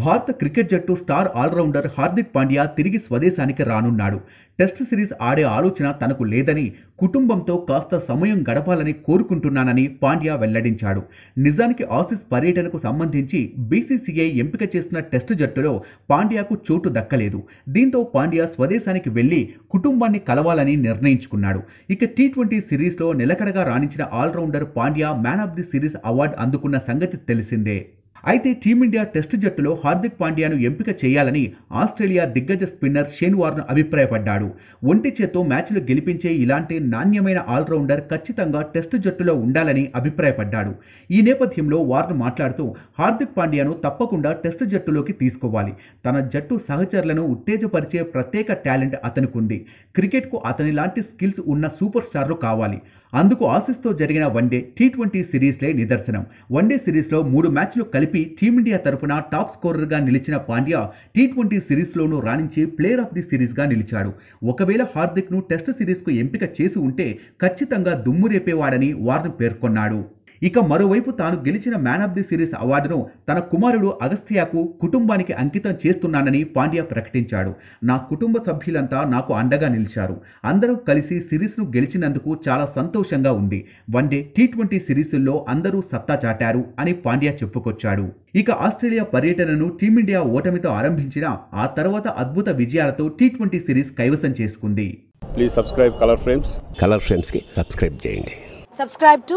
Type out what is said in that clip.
భారత క్రికెట్ జట్టు star allrounder Hardik Pandya తిరిగి స్వదేశానికి రానున్నాడు టెస్ట్ సిరీస్ ఆడే ఆలోచన తనకు లేదని కుటుంబంతో కాస్త సమయం గడపాలని కోరుకుంటున్నానని పాండ్యా వెల్లడించాడు నిజానికి ఆసీస్ పర్యటనకు సంబంధించి బీసీసీఐ ఎంపిక చేసిన టెస్టు జట్టులో పాండ్యాకు చోటు దక్కలేదు దీంతో పాండ్యా స్వదేశానికి వెళ్లి కుటుంబాన్ని కలవాలని నిర్ణయించుకున్నాడు ఇక టీ ట్వంటీ సిరీస్లో నిలకడగా రాణించిన allrounder Pandya man of the series award అందుకున్న సంగతి తెలిసిందే అయితే టీమిండియా టెస్ట్ జట్టులో హార్దిక్ పాండ్యాను ఎంపిక చేయాలని ఆస్ట్రేలియా దిగ్గజ స్పిన్నర్ షేన్ వార్న్ అభిప్రాయపడ్డాడు ఒంటి చేత్తో మ్యాచ్లు గెలిపించే ఇలాంటి నాణ్యమైన ఆల్రౌండర్ ఖచ్చితంగా టెస్ట్ జట్టులో ఉండాలని అభిప్రాయపడ్డాడు ఈ నేపథ్యంలో వార్న్ మాట్లాడుతూ హార్దిక్ పాండ్యాను తప్పకుండా టెస్ట్ జట్టులోకి తీసుకోవాలి తన జట్టు సహచరులను ఉత్తేజపరిచే ప్రత్యేక టాలెంట్ అతనుకుంది క్రికెట్కు అతని లాంటి స్కిల్స్ ఉన్న సూపర్ స్టార్లు కావాలి అందుకు ఆసిస్తో జరిగిన వన్డే టీ ట్వంటీ సిరీస్లే నిదర్శనం వన్డే సిరీస్లో మూడు మ్యాచ్లు కలిపి కలిపి టీమిండియా తరఫున టాప్ స్కోరర్గా నిలిచిన పాండ్యా టీ ట్వంటీ సిరీస్లోనూ రాణించి ప్లేయర్ ఆఫ్ ది సిరీస్గా నిలిచాడు ఒకవేళ హార్దిక్ను టెస్ట్ సిరీస్కు ఎంపిక చేసి ఉంటే ఖచ్చితంగా దుమ్ము రేపేవాడని వార్న్ పేర్కొన్నాడు ఇక మరోవైపు తాను గెలిచిన మ్యాన్ ఆఫ్ ది సిరీస్ అవార్డును తన కుమారుడు అగస్త్యాకు కుటుంబానికి అంకితం చేస్తున్నానని పాండ్యా ప్రకటించాడు నా కుటుంబ సభ్యులంతా నాకు అండగా నిలిచారు అందరూ కలిసి సిరీస్ను గెలిచినందుకు చాలా సంతోషంగా ఉంది వన్డే టీ ట్వంటీ సిరీసుల్లో అందరూ సత్తా చాటారు అని పాండ్యా చెప్పుకొచ్చాడు ఇక ఆస్ట్రేలియా పర్యటనను టీమిండియా ఓటమితో ఆరంభించిన ఆ తర్వాత అద్భుత విజయాలతో టీ ట్వంటీ సిరీస్ కైవసం చేసుకుంది please subscribe colour frames colour ఫ్రేమ్స్కి సబ్స్క్రైబ్ చేయండి సబ్స్క్రైబ్ టు